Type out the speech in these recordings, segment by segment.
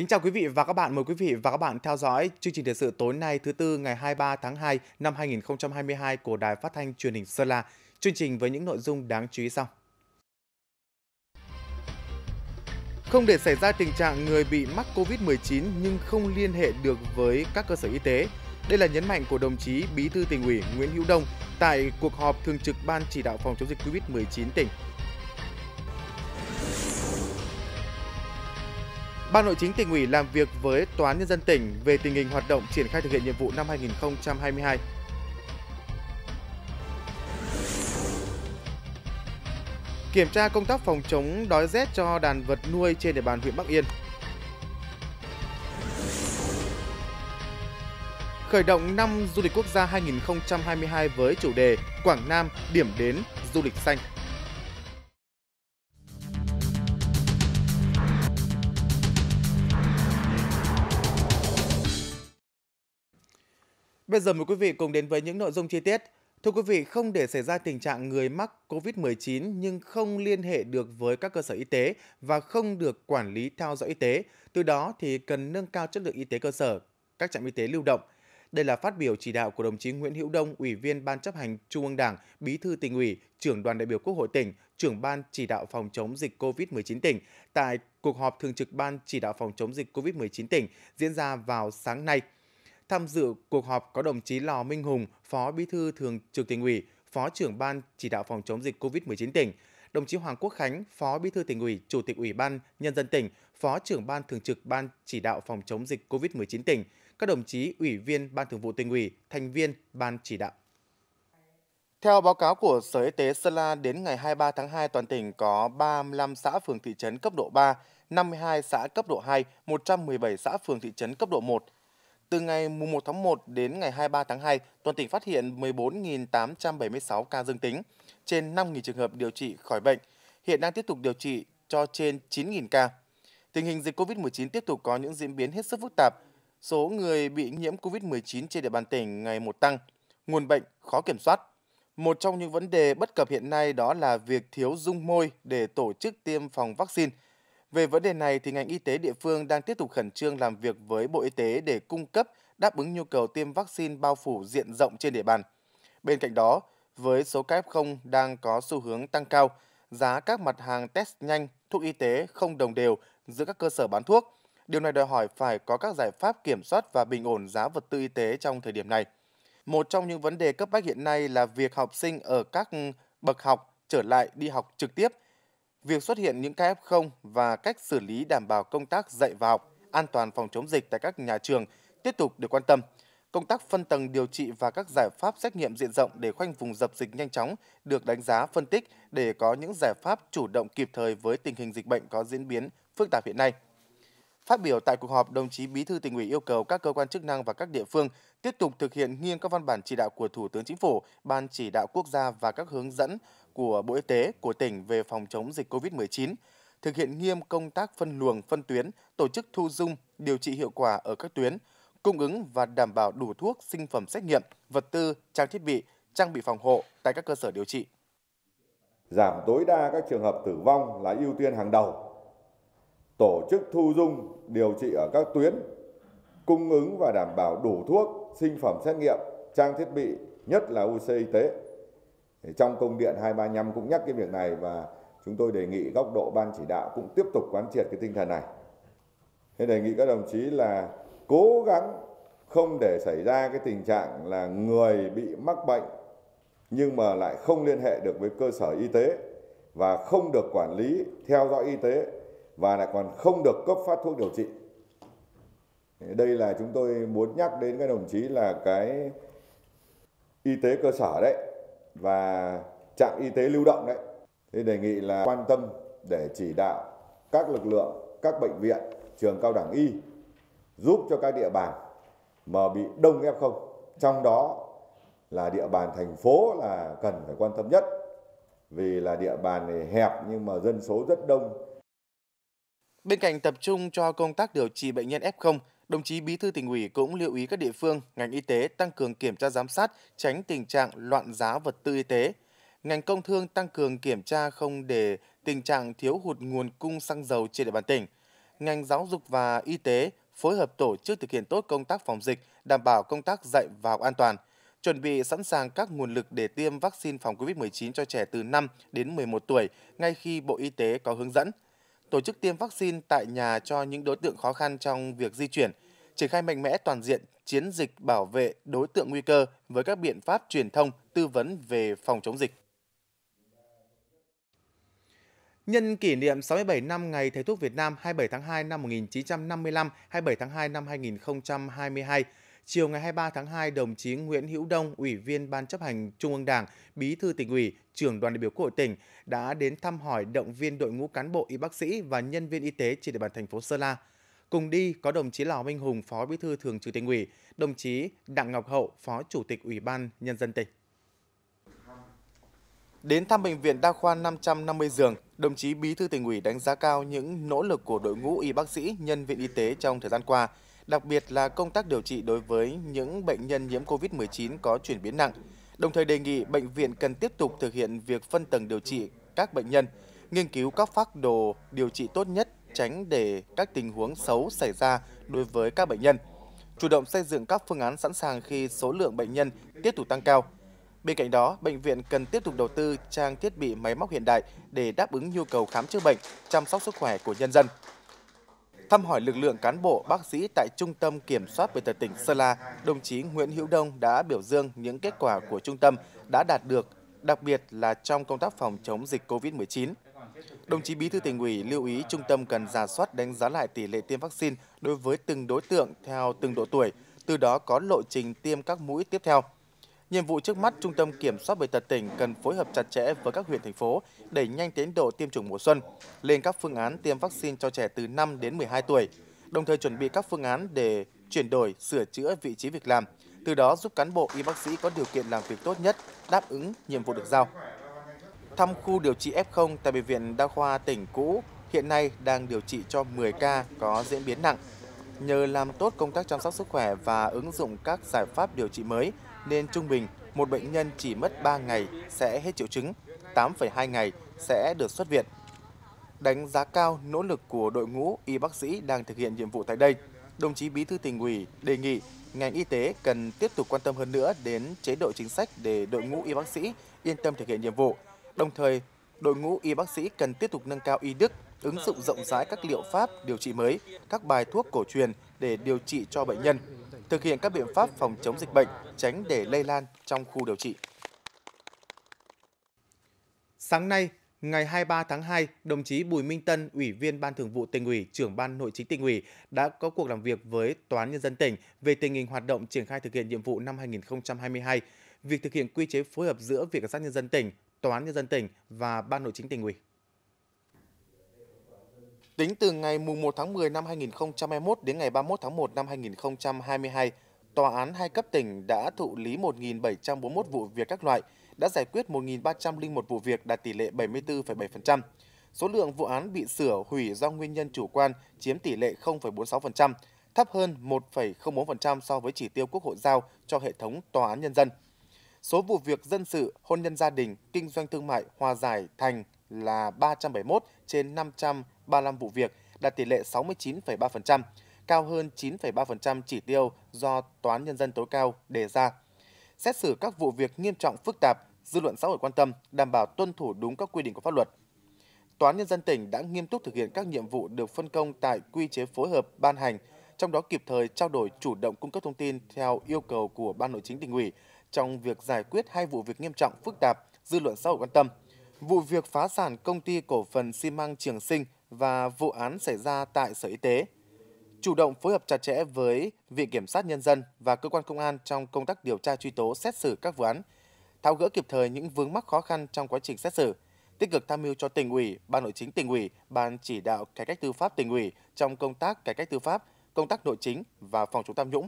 Kính chào quý vị và các bạn, mời quý vị và các bạn theo dõi chương trình thời sự tối nay thứ tư ngày 23 tháng 2 năm 2022 của Đài Phát thanh Truyền hình Sơn La. Chương trình với những nội dung đáng chú ý sau. Không để xảy ra tình trạng người bị mắc COVID-19 nhưng không liên hệ được với các cơ sở y tế. Đây là nhấn mạnh của đồng chí Bí thư tỉnh ủy Nguyễn Hữu Đông tại cuộc họp thường trực Ban chỉ đạo phòng chống dịch COVID-19 tỉnh. Ban Nội chính tỉnh ủy làm việc với Tòa án Nhân dân tỉnh về tình hình hoạt động triển khai thực hiện nhiệm vụ năm 2022. Kiểm tra công tác phòng chống đói rét cho đàn vật nuôi trên địa bàn huyện Bắc Yên. Khởi động năm du lịch quốc gia 2022 với chủ đề Quảng Nam điểm đến du lịch xanh. Bây giờ mời quý vị cùng đến với những nội dung chi tiết. Thưa quý vị, không để xảy ra tình trạng người mắc COVID-19 nhưng không liên hệ được với các cơ sở y tế và không được quản lý theo dõi y tế, từ đó thì cần nâng cao chất lượng y tế cơ sở, các trạm y tế lưu động. Đây là phát biểu chỉ đạo của đồng chí Nguyễn Hữu Đông, Ủy viên Ban chấp hành Trung ương Đảng, Bí thư tỉnh ủy, trưởng đoàn đại biểu Quốc hội tỉnh, trưởng ban chỉ đạo phòng chống dịch COVID-19 tỉnh tại cuộc họp thường trực Ban chỉ đạo phòng chống dịch COVID-19 tỉnh diễn ra vào sáng nay – Tham dự cuộc họp có đồng chí Lò Minh Hùng, Phó Bí thư Thường trực tỉnh ủy, Phó trưởng ban chỉ đạo phòng chống dịch COVID-19 tỉnh, đồng chí Hoàng Quốc Khánh, Phó Bí thư tỉnh ủy, Chủ tịch Ủy ban nhân dân tỉnh, Phó trưởng ban thường trực ban chỉ đạo phòng chống dịch COVID-19 tỉnh, các đồng chí ủy viên ban thường vụ tỉnh ủy, thành viên ban chỉ đạo. Theo báo cáo của Sở Y tế Sơn La, đến ngày 23 tháng 2, toàn tỉnh có 35 xã phường thị trấn cấp độ 3, 52 xã cấp độ 2, 117 xã phường thị trấn cấp độ 1, từ ngày 1 tháng 1 đến ngày 23 tháng 2, toàn tỉnh phát hiện 14.876 ca dương tính, trên 5.000 trường hợp điều trị khỏi bệnh. Hiện đang tiếp tục điều trị cho trên 9.000 ca. Tình hình dịch COVID-19 tiếp tục có những diễn biến hết sức phức tạp. Số người bị nhiễm COVID-19 trên địa bàn tỉnh ngày một tăng, nguồn bệnh khó kiểm soát. Một trong những vấn đề bất cập hiện nay đó là việc thiếu dung môi để tổ chức tiêm phòng vaccine – về vấn đề này, thì ngành y tế địa phương đang tiếp tục khẩn trương làm việc với Bộ Y tế để cung cấp đáp ứng nhu cầu tiêm vaccine bao phủ diện rộng trên địa bàn. Bên cạnh đó, với số ca F0 đang có xu hướng tăng cao, giá các mặt hàng test nhanh, thuốc y tế không đồng đều giữa các cơ sở bán thuốc. Điều này đòi hỏi phải có các giải pháp kiểm soát và bình ổn giá vật tư y tế trong thời điểm này. Một trong những vấn đề cấp bách hiện nay là việc học sinh ở các bậc học trở lại đi học trực tiếp – Việc xuất hiện những ca F0 và cách xử lý đảm bảo công tác dạy và học, an toàn phòng chống dịch tại các nhà trường tiếp tục được quan tâm. Công tác phân tầng điều trị và các giải pháp xét nghiệm diện rộng để khoanh vùng dập dịch nhanh chóng được đánh giá phân tích để có những giải pháp chủ động kịp thời với tình hình dịch bệnh có diễn biến phức tạp hiện nay. Phát biểu tại cuộc họp, đồng chí Bí thư tỉnh ủy yêu cầu các cơ quan chức năng và các địa phương tiếp tục thực hiện nghiêm các văn bản chỉ đạo của Thủ tướng Chính phủ, Ban chỉ đạo quốc gia và các hướng dẫn của Bộ Y tế của tỉnh về phòng chống dịch COVID-19, thực hiện nghiêm công tác phân luồng, phân tuyến, tổ chức thu dung, điều trị hiệu quả ở các tuyến, cung ứng và đảm bảo đủ thuốc, sinh phẩm xét nghiệm, vật tư, trang thiết bị, trang bị phòng hộ tại các cơ sở điều trị. Giảm tối đa các trường hợp tử vong là ưu tiên hàng đầu. Tổ chức thu dung, điều trị ở các tuyến, cung ứng và đảm bảo đủ thuốc, sinh phẩm xét nghiệm, trang thiết bị, nhất là oxy y tế trong công điện 235 cũng nhắc cái việc này và chúng tôi đề nghị góc độ ban chỉ đạo cũng tiếp tục quán triệt cái tinh thần này. Thế đề nghị các đồng chí là cố gắng không để xảy ra cái tình trạng là người bị mắc bệnh nhưng mà lại không liên hệ được với cơ sở y tế và không được quản lý theo dõi y tế và lại còn không được cấp phát thuốc điều trị. Đây là chúng tôi muốn nhắc đến các đồng chí là cái y tế cơ sở đấy và trạm y tế lưu động đấy. Thế đề nghị là quan tâm để chỉ đạo các lực lượng, các bệnh viện, trường cao đẳng y giúp cho các địa bàn mà bị đông F0, trong đó là địa bàn thành phố là cần phải quan tâm nhất vì là địa bàn này hẹp nhưng mà dân số rất đông. Bên cạnh tập trung cho công tác điều trị bệnh nhân F0, Đồng chí Bí thư tỉnh ủy cũng lưu ý các địa phương, ngành y tế tăng cường kiểm tra giám sát, tránh tình trạng loạn giá vật tư y tế. Ngành công thương tăng cường kiểm tra không để tình trạng thiếu hụt nguồn cung xăng dầu trên địa bàn tỉnh. Ngành giáo dục và y tế phối hợp tổ chức thực hiện tốt công tác phòng dịch, đảm bảo công tác dạy và học an toàn, chuẩn bị sẵn sàng các nguồn lực để tiêm vaccine phòng COVID-19 cho trẻ từ 5 đến 11 tuổi ngay khi Bộ Y tế có hướng dẫn tổ chức tiêm vaccine tại nhà cho những đối tượng khó khăn trong việc di chuyển, triển khai mạnh mẽ toàn diện chiến dịch bảo vệ đối tượng nguy cơ với các biện pháp truyền thông, tư vấn về phòng chống dịch. Nhân kỷ niệm 67 năm Ngày Thầy thuốc Việt Nam 27 tháng 2 năm 1955, 27 tháng 2 năm 2022, Chiều ngày 23 tháng 2, đồng chí Nguyễn Hữu Đông, Ủy viên Ban chấp hành Trung ương Đảng, Bí thư tỉnh ủy, trưởng đoàn đại biểu Quốc hội tỉnh đã đến thăm hỏi động viên đội ngũ cán bộ y bác sĩ và nhân viên y tế trên địa bàn thành phố Sơn La. Cùng đi có đồng chí Lào Minh Hùng, Phó Bí thư Thường trực tỉnh ủy, đồng chí Đặng Ngọc Hậu, Phó Chủ tịch Ủy ban Nhân dân tỉnh. Đến thăm bệnh viện đa khoa 550 giường, đồng chí Bí thư tỉnh ủy đánh giá cao những nỗ lực của đội ngũ y bác sĩ, nhân viên y tế trong thời gian qua – đặc biệt là công tác điều trị đối với những bệnh nhân nhiễm COVID-19 có chuyển biến nặng. Đồng thời đề nghị bệnh viện cần tiếp tục thực hiện việc phân tầng điều trị các bệnh nhân, nghiên cứu các phác đồ điều trị tốt nhất tránh để các tình huống xấu xảy ra đối với các bệnh nhân. Chủ động xây dựng các phương án sẵn sàng khi số lượng bệnh nhân tiếp tục tăng cao. Bên cạnh đó, bệnh viện cần tiếp tục đầu tư trang thiết bị máy móc hiện đại để đáp ứng nhu cầu khám chữa bệnh, chăm sóc sức khỏe của nhân dân. Thăm hỏi lực lượng cán bộ, bác sĩ tại Trung tâm Kiểm soát Bệnh tật tỉnh Sơn La, đồng chí Nguyễn Hữu Đông đã biểu dương những kết quả của trung tâm đã đạt được, đặc biệt là trong công tác phòng chống dịch COVID-19. Đồng chí Bí thư tỉnh ủy lưu ý trung tâm cần giả soát đánh giá lại tỷ lệ tiêm vaccine đối với từng đối tượng theo từng độ tuổi, từ đó có lộ trình tiêm các mũi tiếp theo. Nhiệm vụ trước mắt, Trung tâm Kiểm soát Bệnh tật tỉnh cần phối hợp chặt chẽ với các huyện, thành phố để nhanh tiến độ tiêm chủng mùa xuân, lên các phương án tiêm vaccine cho trẻ từ 5 đến 12 tuổi, đồng thời chuẩn bị các phương án để chuyển đổi, sửa chữa vị trí việc làm, từ đó giúp cán bộ y bác sĩ có điều kiện làm việc tốt nhất, đáp ứng nhiệm vụ được giao. Thăm khu điều trị F0 tại Bệnh viện Đa khoa tỉnh cũ, hiện nay đang điều trị cho 10 ca có diễn biến nặng. Nhờ làm tốt công tác chăm sóc sức khỏe và ứng dụng các giải pháp điều trị mới, nên trung bình một bệnh nhân chỉ mất 3 ngày sẽ hết triệu chứng, 8,2 ngày sẽ được xuất viện. Đánh giá cao nỗ lực của đội ngũ y bác sĩ đang thực hiện nhiệm vụ tại đây, đồng chí Bí thư tỉnh ủy đề nghị ngành y tế cần tiếp tục quan tâm hơn nữa đến chế độ chính sách để đội ngũ y bác sĩ yên tâm thực hiện nhiệm vụ. Đồng thời, đội ngũ y bác sĩ cần tiếp tục nâng cao y đức, ứng dụng rộng rãi các liệu pháp điều trị mới, các bài thuốc cổ truyền để điều trị cho bệnh nhân thực hiện các biện pháp phòng chống dịch bệnh, tránh để lây lan trong khu điều trị. Sáng nay, ngày 23 tháng 2, đồng chí Bùi Minh Tân, Ủy viên Ban Thường vụ Tỉnh ủy, trưởng Ban Nội chính Tỉnh ủy đã có cuộc làm việc với toán nhân dân tỉnh về tình hình hoạt động triển khai thực hiện nhiệm vụ năm 2022, việc thực hiện quy chế phối hợp giữa Viện Kiểm sát nhân dân tỉnh, toán nhân dân tỉnh và Ban Nội chính Tỉnh ủy. Tính từ ngày 1 tháng 10 năm 2021 đến ngày 31 tháng 1 năm 2022, Tòa án hai cấp tỉnh đã thụ lý 1.741 vụ việc các loại, đã giải quyết 1.301 vụ việc đạt tỷ lệ 74,7%. Số lượng vụ án bị sửa hủy do nguyên nhân chủ quan chiếm tỷ lệ 0,46%, thấp hơn 1,04% so với chỉ tiêu Quốc hội giao cho hệ thống tòa án nhân dân. Số vụ việc dân sự, hôn nhân gia đình, kinh doanh thương mại, hòa giải thành là 371 trên 500 35 vụ việc, đạt tỷ lệ 69,3%, cao hơn 9,3% chỉ tiêu do toán Nhân dân tối cao đề ra. Xét xử các vụ việc nghiêm trọng phức tạp, dư luận xã hội quan tâm, đảm bảo tuân thủ đúng các quy định của pháp luật. toán Nhân dân tỉnh đã nghiêm túc thực hiện các nhiệm vụ được phân công tại quy chế phối hợp ban hành, trong đó kịp thời trao đổi chủ động cung cấp thông tin theo yêu cầu của Ban Nội chính tỉnh ủy trong việc giải quyết hai vụ việc nghiêm trọng phức tạp, dư luận xã hội quan tâm. Vụ việc phá sản công ty cổ phần xi măng Trường Sinh và vụ án xảy ra tại Sở Y tế. Chủ động phối hợp chặt chẽ với Viện Kiểm sát Nhân dân và cơ quan công an trong công tác điều tra truy tố xét xử các vụ án, tháo gỡ kịp thời những vướng mắc khó khăn trong quá trình xét xử, tích cực tham mưu cho tỉnh ủy, ban nội chính tỉnh ủy, ban chỉ đạo cải cách tư pháp tỉnh ủy trong công tác cải cách tư pháp, công tác nội chính và phòng chống tham nhũng.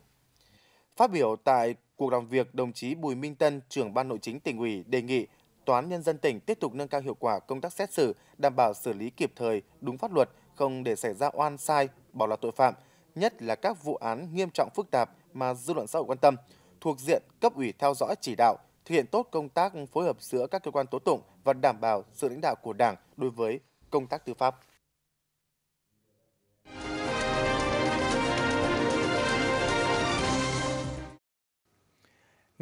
Phát biểu tại cuộc làm việc, đồng chí Bùi Minh Tân, trưởng ban nội chính tỉnh ủy đề nghị Tòa án Nhân dân tỉnh tiếp tục nâng cao hiệu quả công tác xét xử, đảm bảo xử lý kịp thời, đúng pháp luật, không để xảy ra oan sai, bỏ lọt tội phạm, nhất là các vụ án nghiêm trọng phức tạp mà dư luận xã hội quan tâm, thuộc diện cấp ủy theo dõi chỉ đạo, thực hiện tốt công tác phối hợp giữa các cơ quan tố tụng và đảm bảo sự lãnh đạo của Đảng đối với công tác tư pháp.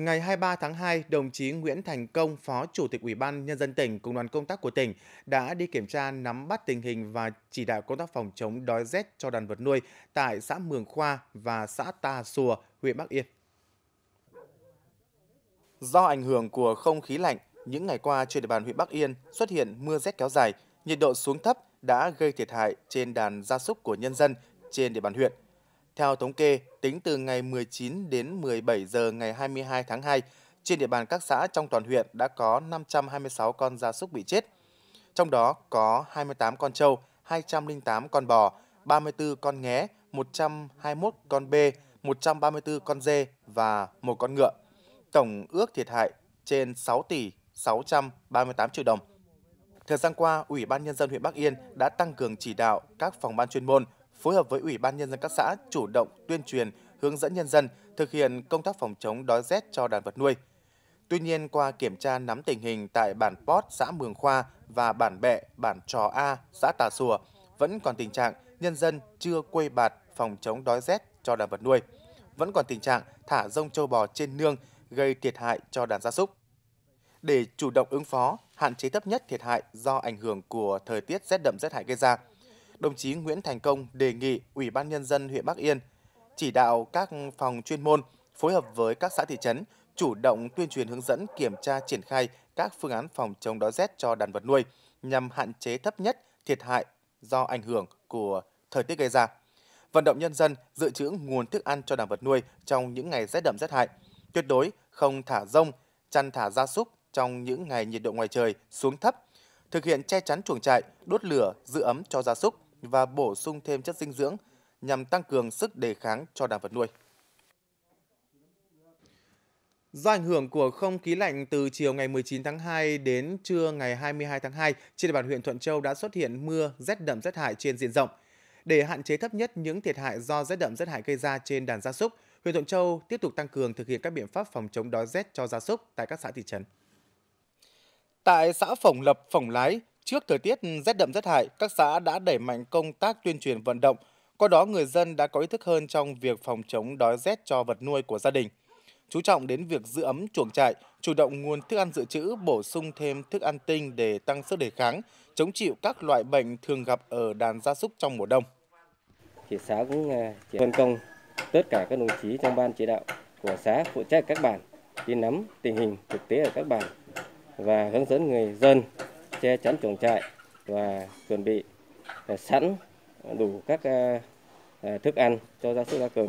Ngày 23 tháng 2, đồng chí Nguyễn Thành Công, Phó Chủ tịch Ủy ban Nhân dân tỉnh cùng đoàn công tác của tỉnh đã đi kiểm tra nắm bắt tình hình và chỉ đạo công tác phòng chống đói rét cho đàn vật nuôi tại xã Mường Khoa và xã Ta Sùa, huyện Bắc Yên. Do ảnh hưởng của không khí lạnh, những ngày qua trên địa bàn huyện Bắc Yên xuất hiện mưa rét kéo dài, nhiệt độ xuống thấp đã gây thiệt hại trên đàn gia súc của nhân dân trên địa bàn huyện. Theo thống kê, tính từ ngày 19 đến 17 giờ ngày 22 tháng 2, trên địa bàn các xã trong toàn huyện đã có 526 con gia súc bị chết. Trong đó có 28 con trâu, 208 con bò, 34 con nghé, 121 con bê, 134 con dê và một con ngựa. Tổng ước thiệt hại trên 6 tỷ 638 triệu đồng. Thời gian qua, Ủy ban Nhân dân huyện Bắc Yên đã tăng cường chỉ đạo các phòng ban chuyên môn, phối hợp với Ủy ban Nhân dân các xã chủ động tuyên truyền, hướng dẫn nhân dân thực hiện công tác phòng chống đói rét cho đàn vật nuôi. Tuy nhiên, qua kiểm tra nắm tình hình tại bản Pót, xã Mường Khoa và bản Bẹ, bản Trò A, xã Tà Sùa, vẫn còn tình trạng nhân dân chưa quây bạt phòng chống đói rét cho đàn vật nuôi. Vẫn còn tình trạng thả rông châu bò trên nương gây thiệt hại cho đàn gia súc. Để chủ động ứng phó, hạn chế thấp nhất thiệt hại do ảnh hưởng của thời tiết rét đậm rét hại gây ra – đồng chí Nguyễn Thành Công đề nghị Ủy ban Nhân dân huyện Bắc Yên chỉ đạo các phòng chuyên môn phối hợp với các xã thị trấn chủ động tuyên truyền hướng dẫn kiểm tra triển khai các phương án phòng chống đói rét cho đàn vật nuôi nhằm hạn chế thấp nhất thiệt hại do ảnh hưởng của thời tiết gây ra. Vận động nhân dân dự trữ nguồn thức ăn cho đàn vật nuôi trong những ngày rét đậm rét hại. Tuyệt đối không thả rông, chăn thả gia súc trong những ngày nhiệt độ ngoài trời xuống thấp. Thực hiện che chắn chuồng trại, đốt lửa, giữ ấm cho gia súc, và bổ sung thêm chất dinh dưỡng nhằm tăng cường sức đề kháng cho đàn vật nuôi. Do ảnh hưởng của không khí lạnh từ chiều ngày 19 tháng 2 đến trưa ngày 22 tháng 2, trên địa bàn huyện Thuận Châu đã xuất hiện mưa rét đậm rét hại trên diện rộng. Để hạn chế thấp nhất những thiệt hại do rét đậm rét hại gây ra trên đàn gia súc, huyện Thuận Châu tiếp tục tăng cường thực hiện các biện pháp phòng chống đói rét cho gia súc tại các xã thị trấn. Tại xã Phổng Lập, Phổng Lái, Trước thời tiết rét đậm rét hại, các xã đã đẩy mạnh công tác tuyên truyền vận động, qua đó người dân đã có ý thức hơn trong việc phòng chống đói rét cho vật nuôi của gia đình. Chú trọng đến việc giữ ấm chuồng trại, chủ động nguồn thức ăn dự trữ, bổ sung thêm thức ăn tinh để tăng sức đề kháng, chống chịu các loại bệnh thường gặp ở đàn gia súc trong mùa đông. Thì xã cũng à, phân công tất cả các đồng chí trong ban chỉ đạo của xã phụ trách các bản đi nắm tình hình thực tế ở các bản và hướng dẫn người dân che chắn chuồng trại và chuẩn bị ờ, sẵn đủ các ờ, ờ, thức ăn cho gia súc gia cầm.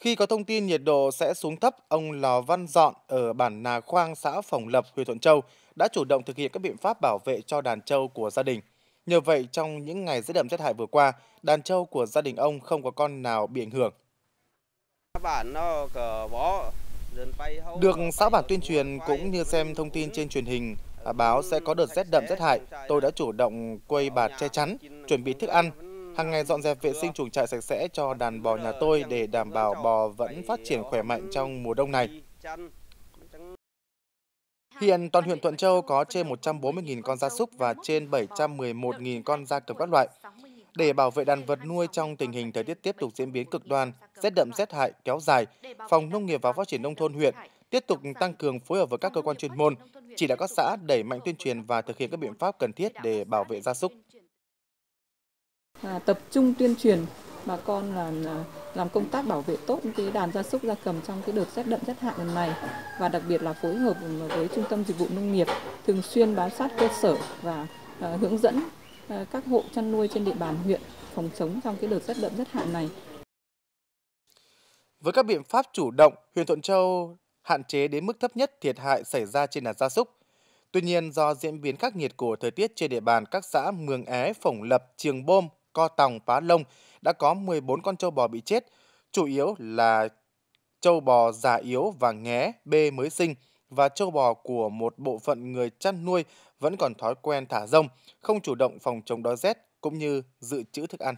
Khi có thông tin nhiệt độ sẽ xuống thấp, ông Lò Văn Dọn ở bản Nà Khoang, xã Phòng Lập, huyện Thuận Châu đã chủ động thực hiện các biện pháp bảo vệ cho đàn trâu của gia đình. Nhờ vậy, trong những ngày rét đậm rét hại vừa qua, đàn trâu của gia đình ông không có con nào bị ảnh hưởng. Được xã bản tuyên truyền cũng như xem thông tin trên truyền hình, À, báo sẽ có đợt rét đậm rét hại, tôi đã chủ động quây bạt che chắn, chuẩn bị thức ăn, hàng ngày dọn dẹp vệ sinh chuồng trại sạch sẽ cho đàn bò nhà tôi để đảm bảo bò vẫn phát triển khỏe mạnh trong mùa đông này. Hiện toàn huyện Thuận Châu có trên 140.000 con gia súc và trên 711.000 con gia cầm các loại. Để bảo vệ đàn vật nuôi trong tình hình thời tiết tiếp tục diễn biến cực đoan, rét đậm rét hại kéo dài, Phòng Nông nghiệp và Phát triển Nông thôn huyện tiếp tục tăng cường phối hợp với các cơ quan chuyên môn, chỉ đạo các xã đẩy mạnh tuyên truyền và thực hiện các biện pháp cần thiết để bảo vệ gia súc. À, tập trung tuyên truyền bà con là làm công tác bảo vệ tốt cái đàn gia súc gia cầm trong cái đợt rét đậm rét hại lần này và đặc biệt là phối hợp với trung tâm dịch vụ nông nghiệp thường xuyên bám sát cơ sở và uh, hướng dẫn uh, các hộ chăn nuôi trên địa bàn huyện phòng chống trong cái đợt rét đậm rét hại này. Với các biện pháp chủ động, huyện Thuận Châu hạn chế đến mức thấp nhất thiệt hại xảy ra trên đàn gia súc. Tuy nhiên, do diễn biến khắc nghiệt của thời tiết trên địa bàn các xã Mường É, Phổng Lập, Trường Bôm, Co Tòng, Pá Lông đã có 14 con trâu bò bị chết, chủ yếu là trâu bò già yếu và nghé bê mới sinh và trâu bò của một bộ phận người chăn nuôi vẫn còn thói quen thả rông, không chủ động phòng chống đói rét cũng như dự trữ thức ăn.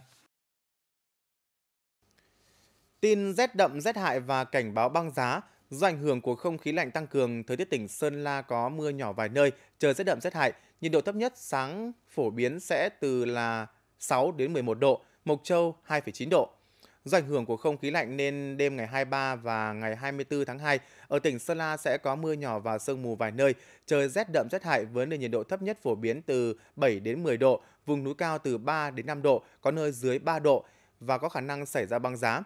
Tin rét đậm rét hại và cảnh báo băng giá Do ảnh hưởng của không khí lạnh tăng cường, thời tiết tỉnh Sơn La có mưa nhỏ vài nơi, trời rét đậm rét hại, nhiệt độ thấp nhất sáng phổ biến sẽ từ là 6 đến 11 độ, Mộc Châu 2,9 độ. Do ảnh hưởng của không khí lạnh nên đêm ngày 23 và ngày 24 tháng 2, ở tỉnh Sơn La sẽ có mưa nhỏ và sương mù vài nơi, trời rét đậm rét hại với nền nhiệt độ thấp nhất phổ biến từ 7 đến 10 độ, vùng núi cao từ 3 đến 5 độ, có nơi dưới 3 độ và có khả năng xảy ra băng giá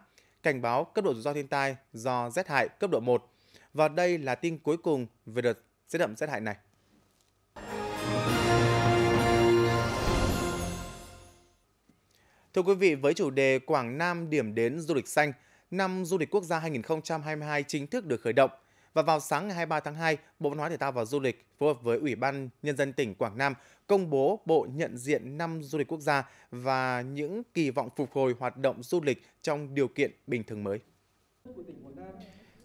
cảnh báo cấp độ rủi ro thiên tai do rét hại cấp độ 1. Và đây là tin cuối cùng về đợt rét đậm rét hại này. Thưa quý vị, với chủ đề Quảng Nam điểm đến du lịch xanh, năm du lịch quốc gia 2022 chính thức được khởi động – và vào sáng ngày 23 tháng 2, Bộ Văn hóa Thể thao và Du lịch phối hợp với Ủy ban Nhân dân tỉnh Quảng Nam công bố bộ nhận diện năm du lịch quốc gia và những kỳ vọng phục hồi hoạt động du lịch trong điều kiện bình thường mới.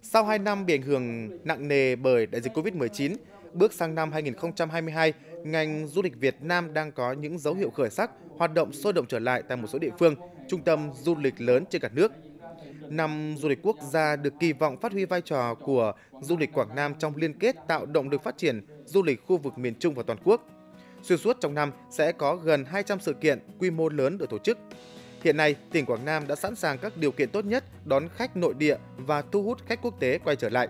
Sau 2 năm bị ảnh hưởng nặng nề bởi đại dịch COVID-19, bước sang năm 2022, ngành du lịch Việt Nam đang có những dấu hiệu khởi sắc, hoạt động sôi động trở lại tại một số địa phương, trung tâm du lịch lớn trên cả nước Năm du lịch quốc gia được kỳ vọng phát huy vai trò của du lịch Quảng Nam trong liên kết tạo động lực phát triển du lịch khu vực miền Trung và toàn quốc. Xuyên suốt trong năm sẽ có gần 200 sự kiện quy mô lớn được tổ chức. Hiện nay, tỉnh Quảng Nam đã sẵn sàng các điều kiện tốt nhất đón khách nội địa và thu hút khách quốc tế quay trở lại.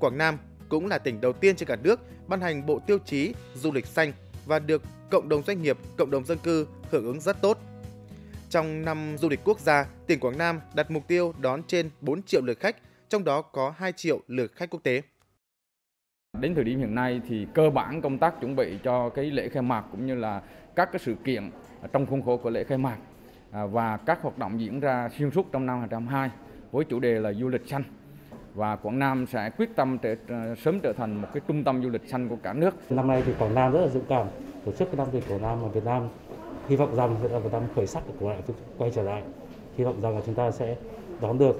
Quảng Nam cũng là tỉnh đầu tiên trên cả nước ban hành bộ tiêu chí du lịch xanh và được cộng đồng doanh nghiệp, cộng đồng dân cư hưởng ứng rất tốt. Trong năm du lịch quốc gia, tỉnh Quảng Nam đặt mục tiêu đón trên 4 triệu lượt khách, trong đó có 2 triệu lượt khách quốc tế. Đến thời điểm hiện nay thì cơ bản công tác chuẩn bị cho cái lễ khai mạc cũng như là các cái sự kiện trong khuôn khổ của lễ khai mạc à, và các hoạt động diễn ra xuyên suốt trong năm 2022 với chủ đề là du lịch xanh và Quảng Nam sẽ quyết tâm để à, sớm trở thành một cái trung tâm du lịch xanh của cả nước. Năm nay thì Quảng Nam rất là dũng cảm tổ chức cái năm du lịch Quảng Nam ở Việt Nam hy vọng rằng Việt Nam Việt Nam khởi sắc của lại quay trở lại hy vọng rằng là chúng ta sẽ đón được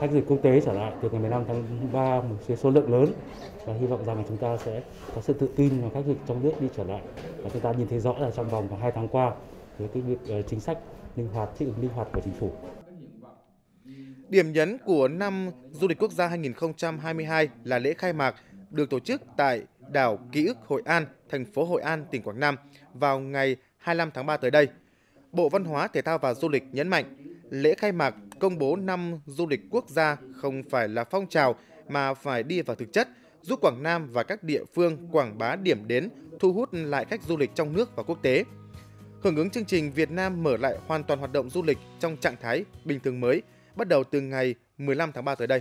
khách du lịch quốc tế trở lại từ ngày 15 tháng 3 một số, số lượng lớn và hy vọng rằng là chúng ta sẽ có sự tự tin mà khách du lịch trong nước đi trở lại và chúng ta nhìn thấy rõ là trong vòng khoảng 2 tháng qua với cái việc ờ, chính sách linh hoạt thích ứng linh hoạt của chính phủ Điểm nhấn của năm du lịch quốc gia 2022 là lễ khai mạc được tổ chức tại đảo Ký ức Hội An, thành phố Hội An, tỉnh Quảng Nam vào ngày 25 tháng 3 tới đây. Bộ Văn hóa, Thể thao và Du lịch nhấn mạnh, lễ khai mạc công bố năm du lịch quốc gia không phải là phong trào mà phải đi vào thực chất, giúp Quảng Nam và các địa phương quảng bá điểm đến, thu hút lại khách du lịch trong nước và quốc tế. Hưởng ứng chương trình Việt Nam mở lại hoàn toàn hoạt động du lịch trong trạng thái bình thường mới, bắt đầu từ ngày 15 tháng 3 tới đây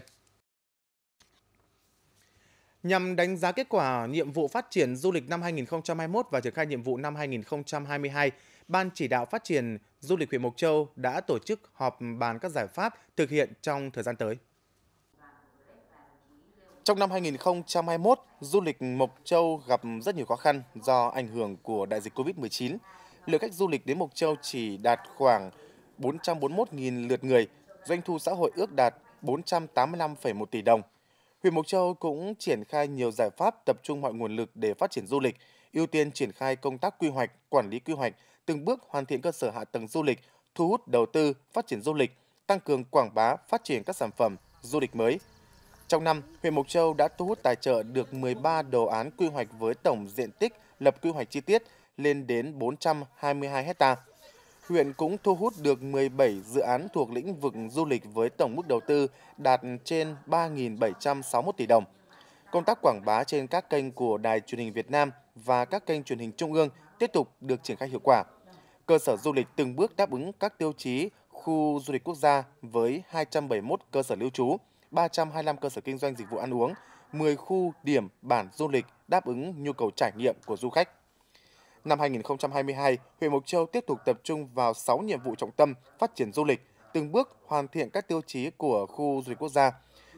nhằm đánh giá kết quả nhiệm vụ phát triển du lịch năm 2021 và triển khai nhiệm vụ năm 2022, Ban chỉ đạo phát triển du lịch huyện Mộc Châu đã tổ chức họp bàn các giải pháp thực hiện trong thời gian tới. Trong năm 2021, du lịch Mộc Châu gặp rất nhiều khó khăn do ảnh hưởng của đại dịch Covid-19. Lượng khách du lịch đến Mộc Châu chỉ đạt khoảng 441.000 lượt người, doanh thu xã hội ước đạt 485,1 tỷ đồng – huyện Mộc Châu cũng triển khai nhiều giải pháp tập trung mọi nguồn lực để phát triển du lịch, ưu tiên triển khai công tác quy hoạch, quản lý quy hoạch, từng bước hoàn thiện cơ sở hạ tầng du lịch, thu hút đầu tư, phát triển du lịch, tăng cường quảng bá, phát triển các sản phẩm du lịch mới. Trong năm, huyện Mộc Châu đã thu hút tài trợ được 13 đồ án quy hoạch với tổng diện tích lập quy hoạch chi tiết lên đến 422 hectare huyện cũng thu hút được 17 dự án thuộc lĩnh vực du lịch với tổng mức đầu tư đạt trên 3.761 tỷ đồng. Công tác quảng bá trên các kênh của Đài truyền hình Việt Nam và các kênh truyền hình trung ương tiếp tục được triển khai hiệu quả. Cơ sở du lịch từng bước đáp ứng các tiêu chí khu du lịch quốc gia với 271 cơ sở lưu trú, 325 cơ sở kinh doanh dịch vụ ăn uống, 10 khu điểm bản du lịch đáp ứng nhu cầu trải nghiệm của du khách. Năm 2022, huyện Mộc Châu tiếp tục tập trung vào 6 nhiệm vụ trọng tâm phát triển du lịch, từng bước hoàn thiện các tiêu chí của khu du lịch quốc gia,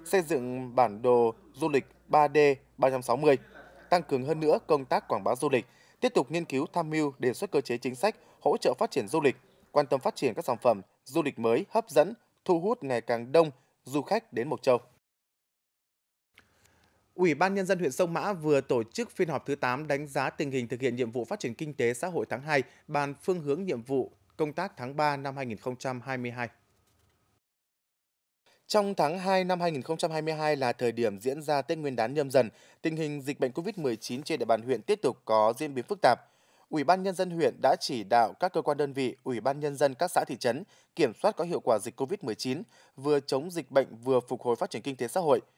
xây dựng bản đồ du lịch 3D 360, tăng cường hơn nữa công tác quảng bá du lịch, tiếp tục nghiên cứu tham mưu đề xuất cơ chế chính sách hỗ trợ phát triển du lịch, quan tâm phát triển các sản phẩm du lịch mới hấp dẫn, thu hút ngày càng đông du khách đến Mộc Châu. Ủy ban Nhân dân huyện Sông Mã vừa tổ chức phiên họp thứ 8 đánh giá tình hình thực hiện nhiệm vụ phát triển kinh tế xã hội tháng 2, bàn phương hướng nhiệm vụ công tác tháng 3 năm 2022. Trong tháng 2 năm 2022 là thời điểm diễn ra Tết Nguyên đán nhâm dần, tình hình dịch bệnh COVID-19 trên địa bàn huyện tiếp tục có diễn biến phức tạp. Ủy ban nhân dân huyện đã chỉ đạo các cơ quan đơn vị, ủy ban nhân dân các xã thị trấn kiểm soát có hiệu quả dịch COVID-19, vừa chống dịch bệnh vừa phục hồi phát triển kinh tế xã hội –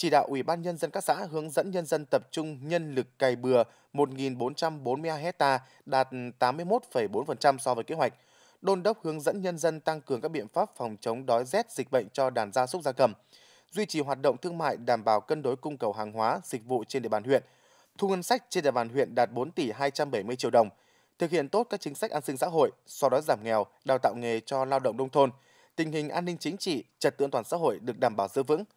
chỉ đạo Ủy ban Nhân dân các xã hướng dẫn nhân dân tập trung nhân lực cày bừa 1.442 hecta đạt 81,4% so với kế hoạch. Đôn đốc hướng dẫn nhân dân tăng cường các biện pháp phòng chống đói rét dịch bệnh cho đàn gia súc gia cầm, duy trì hoạt động thương mại đảm bảo cân đối cung cầu hàng hóa, dịch vụ trên địa bàn huyện. Thu ngân sách trên địa bàn huyện đạt 4 tỷ 270 triệu đồng. Thực hiện tốt các chính sách an sinh xã hội, so đói giảm nghèo, đào tạo nghề cho lao động nông thôn. Tình hình an ninh chính trị, trật tự an toàn xã hội được đảm bảo giữ vững –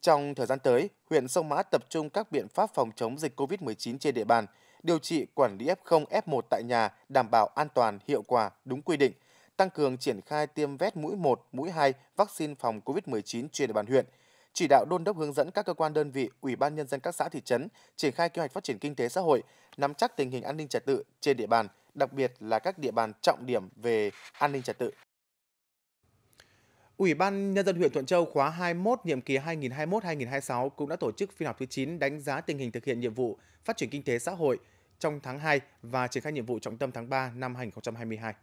trong thời gian tới, huyện Sông Mã tập trung các biện pháp phòng chống dịch COVID-19 trên địa bàn, điều trị quản lý F0, F1 tại nhà đảm bảo an toàn, hiệu quả, đúng quy định, tăng cường triển khai tiêm vét mũi 1, mũi 2 vaccine phòng COVID-19 trên địa bàn huyện, chỉ đạo đôn đốc hướng dẫn các cơ quan đơn vị, ủy ban nhân dân các xã thị trấn triển khai kế hoạch phát triển kinh tế xã hội, nắm chắc tình hình an ninh trật tự trên địa bàn, đặc biệt là các địa bàn trọng điểm về an ninh trật tự. Ủy ban Nhân dân huyện Thuận Châu khóa 21 nhiệm kỳ 2021-2026 cũng đã tổ chức phiên họp thứ 9 đánh giá tình hình thực hiện nhiệm vụ phát triển kinh tế xã hội trong tháng 2 và triển khai nhiệm vụ trọng tâm tháng 3 năm 2022.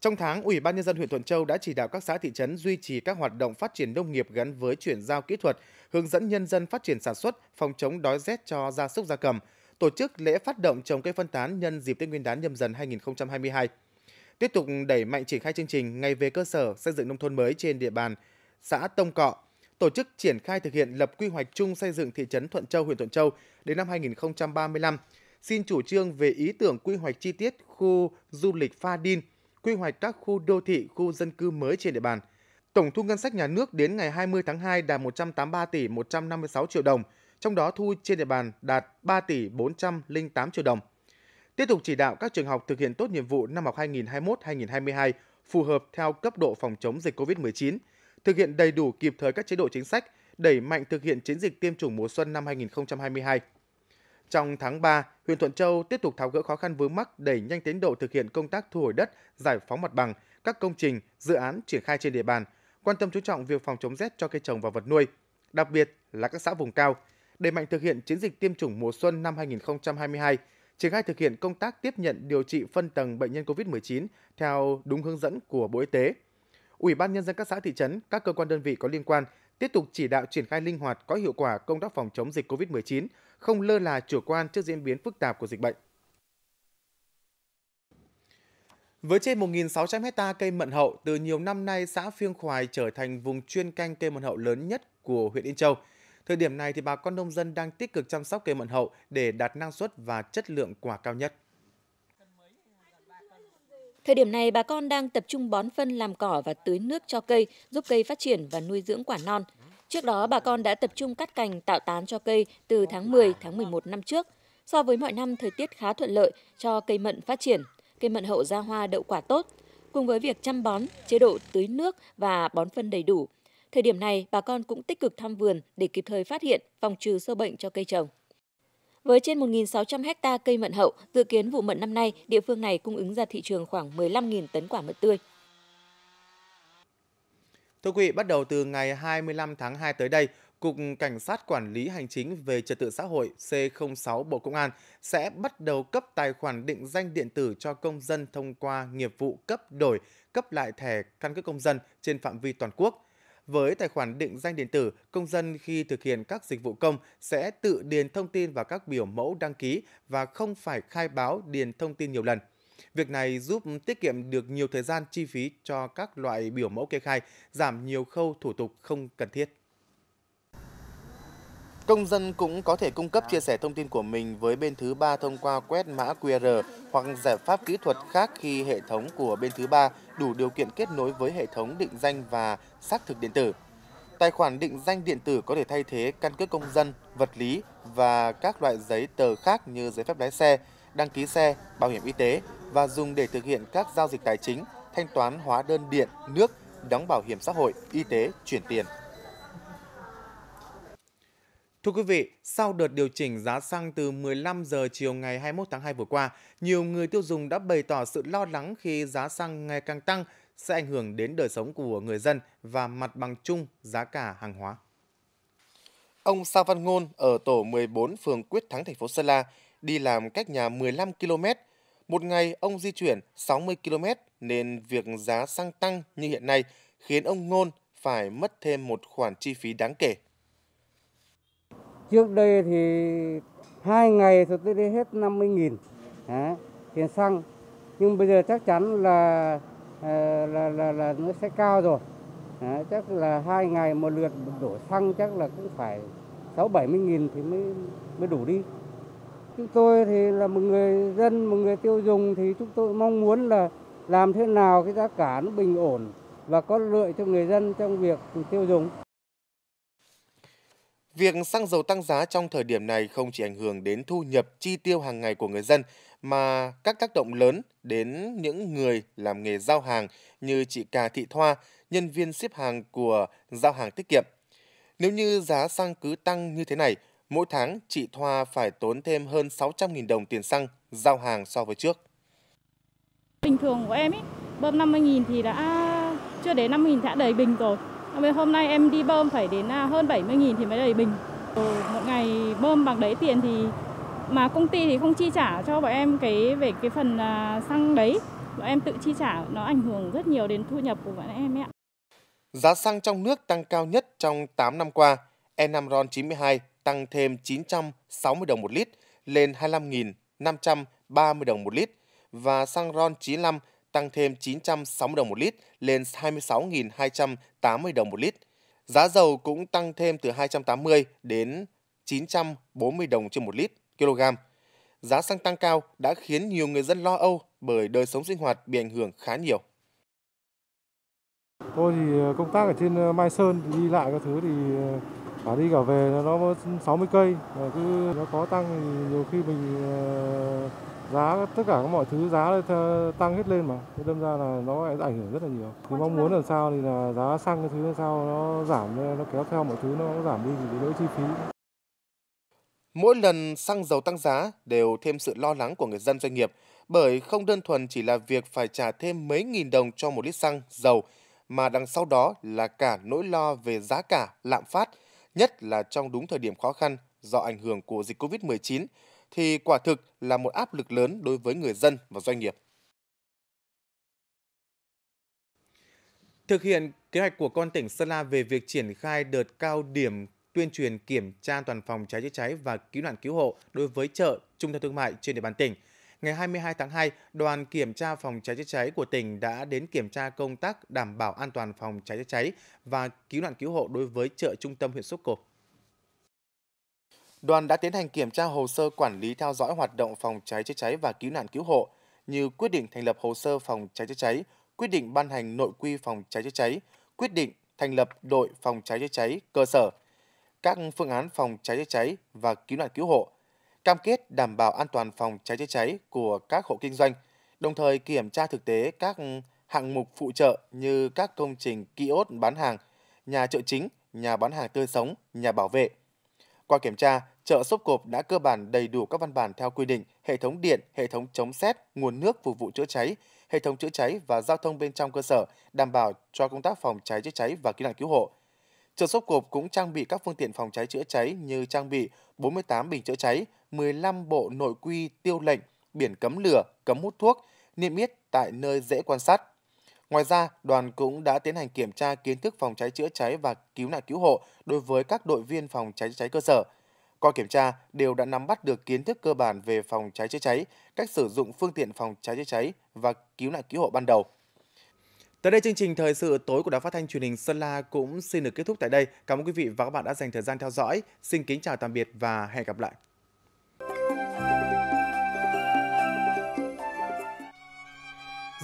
Trong tháng, Ủy ban Nhân dân huyện Thuận Châu đã chỉ đạo các xã thị trấn duy trì các hoạt động phát triển nông nghiệp gắn với chuyển giao kỹ thuật, hướng dẫn nhân dân phát triển sản xuất, phòng chống đói rét cho gia súc gia cầm, tổ chức lễ phát động trồng cây phân tán nhân dịp Tết Nguyên đán nhâm dần 2022 tiếp tục đẩy mạnh triển khai chương trình ngay về cơ sở xây dựng nông thôn mới trên địa bàn xã Tông Cọ, tổ chức triển khai thực hiện lập quy hoạch chung xây dựng thị trấn Thuận Châu, huyện Thuận Châu đến năm 2035, xin chủ trương về ý tưởng quy hoạch chi tiết khu du lịch Pha Đin, quy hoạch các khu đô thị, khu dân cư mới trên địa bàn. Tổng thu ngân sách nhà nước đến ngày 20 tháng 2 đạt 183 tỷ 156 triệu đồng, trong đó thu trên địa bàn đạt 3 tỷ 408 triệu đồng. Tiếp tục chỉ đạo các trường học thực hiện tốt nhiệm vụ năm học 2021-2022 phù hợp theo cấp độ phòng chống dịch COVID-19, thực hiện đầy đủ kịp thời các chế độ chính sách, đẩy mạnh thực hiện chiến dịch tiêm chủng mùa xuân năm 2022. Trong tháng 3, huyện Thuận Châu tiếp tục tháo gỡ khó khăn vướng mắc đẩy nhanh tiến độ thực hiện công tác thu hồi đất, giải phóng mặt bằng, các công trình, dự án triển khai trên địa bàn, quan tâm chú trọng việc phòng chống rét cho cây trồng và vật nuôi, đặc biệt là các xã vùng cao, đẩy mạnh thực hiện chiến dịch tiêm chủng mùa xuân năm 2022 triển khai thực hiện công tác tiếp nhận điều trị phân tầng bệnh nhân COVID-19 theo đúng hướng dẫn của Bộ Y tế. Ủy ban nhân dân các xã thị trấn, các cơ quan đơn vị có liên quan tiếp tục chỉ đạo triển khai linh hoạt có hiệu quả công tác phòng chống dịch COVID-19, không lơ là chủ quan trước diễn biến phức tạp của dịch bệnh. Với trên 1.600 hecta cây mận hậu, từ nhiều năm nay xã Phiêng Khoài trở thành vùng chuyên canh cây mận hậu lớn nhất của huyện Yên Châu – Thời điểm này thì bà con nông dân đang tích cực chăm sóc cây mận hậu để đạt năng suất và chất lượng quả cao nhất. Thời điểm này bà con đang tập trung bón phân làm cỏ và tưới nước cho cây, giúp cây phát triển và nuôi dưỡng quả non. Trước đó bà con đã tập trung cắt cành tạo tán cho cây từ tháng 10, tháng 11 năm trước. So với mọi năm thời tiết khá thuận lợi cho cây mận phát triển, cây mận hậu ra hoa đậu quả tốt. Cùng với việc chăm bón, chế độ tưới nước và bón phân đầy đủ, Thời điểm này, bà con cũng tích cực thăm vườn để kịp thời phát hiện, phòng trừ sâu bệnh cho cây trồng. Với trên 1.600 ha cây mận hậu, dự kiến vụ mận năm nay, địa phương này cung ứng ra thị trường khoảng 15.000 tấn quả mận tươi. Thưa quý vị, bắt đầu từ ngày 25 tháng 2 tới đây, Cục Cảnh sát Quản lý Hành chính về Trật tự xã hội C06 Bộ Công an sẽ bắt đầu cấp tài khoản định danh điện tử cho công dân thông qua nghiệp vụ cấp đổi, cấp lại thẻ căn cước công dân trên phạm vi toàn quốc. Với tài khoản định danh điện tử, công dân khi thực hiện các dịch vụ công sẽ tự điền thông tin vào các biểu mẫu đăng ký và không phải khai báo điền thông tin nhiều lần. Việc này giúp tiết kiệm được nhiều thời gian chi phí cho các loại biểu mẫu kê khai, giảm nhiều khâu thủ tục không cần thiết. Công dân cũng có thể cung cấp chia sẻ thông tin của mình với bên thứ ba thông qua quét mã QR hoặc giải pháp kỹ thuật khác khi hệ thống của bên thứ ba đủ điều kiện kết nối với hệ thống định danh và xác thực điện tử. Tài khoản định danh điện tử có thể thay thế căn cước công dân, vật lý và các loại giấy tờ khác như giấy phép lái xe, đăng ký xe, bảo hiểm y tế và dùng để thực hiện các giao dịch tài chính, thanh toán hóa đơn điện, nước, đóng bảo hiểm xã hội, y tế, chuyển tiền. Thưa quý vị, sau đợt điều chỉnh giá xăng từ 15 giờ chiều ngày 21 tháng 2 vừa qua, nhiều người tiêu dùng đã bày tỏ sự lo lắng khi giá xăng ngày càng tăng sẽ ảnh hưởng đến đời sống của người dân và mặt bằng chung giá cả hàng hóa. Ông Sa Văn Ngôn ở tổ 14 phường Quyết Thắng thành phố Sơn La đi làm cách nhà 15 km. Một ngày ông di chuyển 60 km nên việc giá xăng tăng như hiện nay khiến ông Ngôn phải mất thêm một khoản chi phí đáng kể Trước đây thì hai ngày thì tôi đi hết 50.000 à, tiền xăng. Nhưng bây giờ chắc chắn là ờ, là là, là, nó sẽ cao rồi. À, chắc là hai ngày một lượt đổ xăng chắc là cũng phải sáu bảy mươi nghìn thì mới mới đủ đi. Chúng tôi thì là một người dân, một người tiêu dùng thì chúng tôi mong muốn là làm thế nào cái giá cả nó bình ổn và có lợi cho người dân trong việc tiêu dùng. Việc xăng dầu tăng giá trong thời điểm này không chỉ ảnh hưởng đến thu nhập chi tiêu hàng ngày của người dân mà các tác động lớn đến những người làm nghề giao hàng như chị Cà Thị Thoa, nhân viên ship hàng của giao hàng tiết kiệm. Nếu như giá xăng cứ tăng như thế này, mỗi tháng chị Thoa phải tốn thêm hơn 600.000 đồng tiền xăng giao hàng so với trước. Bình thường của em ý, bơm 50.000 thì đã chưa đến 50.000 đã đầy bình rồi. Hôm nay em đi bơm phải đến à, hơn 70.000 thì mới đầy bình. Ừ, một ngày bơm bằng đấy tiền thì mà công ty thì không chi trả cho bọn em cái về cái phần à, xăng đấy. Bọn em tự chi trả nó ảnh hưởng rất nhiều đến thu nhập của bọn em ạ. Giá xăng trong nước tăng cao nhất trong 8 năm qua. E5 RON 92 tăng thêm 960 đồng một lít lên 25.530 đồng một lít và xăng RON 95 tăng thêm 960 đồng một lít lên 26.280 đồng một lít. Giá dầu cũng tăng thêm từ 280 đến 940 đồng trên một lít kg. Giá xăng tăng cao đã khiến nhiều người dân lo âu bởi đời sống sinh hoạt bị ảnh hưởng khá nhiều. Tôi thì ờ, công tác ở trên ờ, Mai Sơn đi lại các thứ thì cả ờ, đi cả về nó 60 cây cứ nó có tăng thì nhiều khi mình giá tất cả các mọi thứ giá tăng hết lên mà thế đâm ra là nó ảnh hưởng rất là nhiều thì mong muốn làm sao thì là giá xăng cái thứ làm sao nó giảm nó kéo theo mọi thứ nó giảm đi thì đỡ chi phí Mỗi lần xăng dầu tăng giá đều thêm sự lo lắng của người dân doanh nghiệp bởi không đơn thuần chỉ là việc phải trả thêm mấy nghìn đồng cho một lít xăng, dầu mà đằng sau đó là cả nỗi lo về giá cả, lạm phát, nhất là trong đúng thời điểm khó khăn do ảnh hưởng của dịch Covid-19 thì quả thực là một áp lực lớn đối với người dân và doanh nghiệp. Thực hiện kế hoạch của con tỉnh Sơn La về việc triển khai đợt cao điểm tuyên truyền kiểm tra toàn phòng cháy chữa cháy và cứu nạn cứu hộ đối với chợ, trung tâm thương mại trên địa bàn tỉnh. Ngày 22 tháng 2, đoàn kiểm tra phòng cháy chữa cháy của tỉnh đã đến kiểm tra công tác đảm bảo an toàn phòng cháy chữa cháy và cứu nạn cứu hộ đối với chợ trung tâm huyện Sóc Cộp đoàn đã tiến hành kiểm tra hồ sơ quản lý theo dõi hoạt động phòng cháy chữa cháy và cứu nạn cứu hộ như quyết định thành lập hồ sơ phòng cháy chữa cháy, quyết định ban hành nội quy phòng cháy chữa cháy, quyết định thành lập đội phòng cháy chữa cháy cơ sở, các phương án phòng cháy chữa cháy và cứu nạn cứu hộ, cam kết đảm bảo an toàn phòng cháy chữa cháy của các hộ kinh doanh, đồng thời kiểm tra thực tế các hạng mục phụ trợ như các công trình kiosk bán hàng, nhà chợ chính, nhà bán hàng tươi sống, nhà bảo vệ. Qua kiểm tra, Chợ Sốp Cộp đã cơ bản đầy đủ các văn bản theo quy định, hệ thống điện, hệ thống chống xét, nguồn nước phục vụ chữa cháy, hệ thống chữa cháy và giao thông bên trong cơ sở, đảm bảo cho công tác phòng cháy chữa cháy và cứu nạn cứu hộ. Chợ Sốp Cộp cũng trang bị các phương tiện phòng cháy chữa cháy như trang bị 48 bình chữa cháy, 15 bộ nội quy tiêu lệnh, biển cấm lửa, cấm hút thuốc, niêm yết tại nơi dễ quan sát. Ngoài ra, đoàn cũng đã tiến hành kiểm tra kiến thức phòng cháy chữa cháy và cứu nạn cứu hộ đối với các đội viên phòng cháy chữa cháy cơ sở – qua kiểm tra đều đã nắm bắt được kiến thức cơ bản về phòng cháy chữa cháy, cách sử dụng phương tiện phòng cháy chữa cháy và cứu nạn cứu hộ ban đầu. Tới đây chương trình thời sự tối của Đài Phát thanh Truyền hình Sơn La cũng xin được kết thúc tại đây. Cảm ơn quý vị và các bạn đã dành thời gian theo dõi. Xin kính chào tạm biệt và hẹn gặp lại.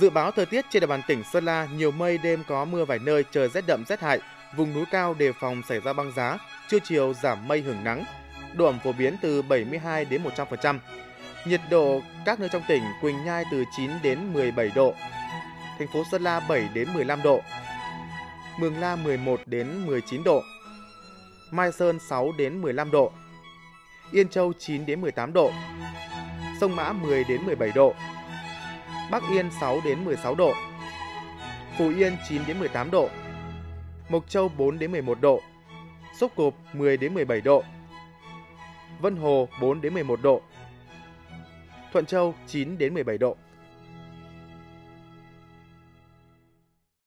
Dự báo thời tiết trên địa bàn tỉnh Sơn La nhiều mây đêm có mưa vài nơi trời rét đậm rét hại, vùng núi cao đề phòng xảy ra băng giá, trưa chiều giảm mây hưởng nắng, độ ẩm phổ biến từ 72 đến 100%. Nhiệt độ các nơi trong tỉnh Quỳnh Nhai từ 9 đến 17 độ, thành phố Sơn La 7 đến 15 độ, Mường La 11 đến 19 độ, Mai Sơn 6 đến 15 độ, Yên Châu 9 đến 18 độ, Sông Mã 10 đến 17 độ, Bắc Yên 6 đến 16 độ, Phú Yên 9 đến 18 độ, Mộc Châu 4 đến 11 độ, Sốc Cộp 10 đến 17 độ, Vân Hồ 4 đến 11 độ. Thuận Châu 9 đến 17 độ.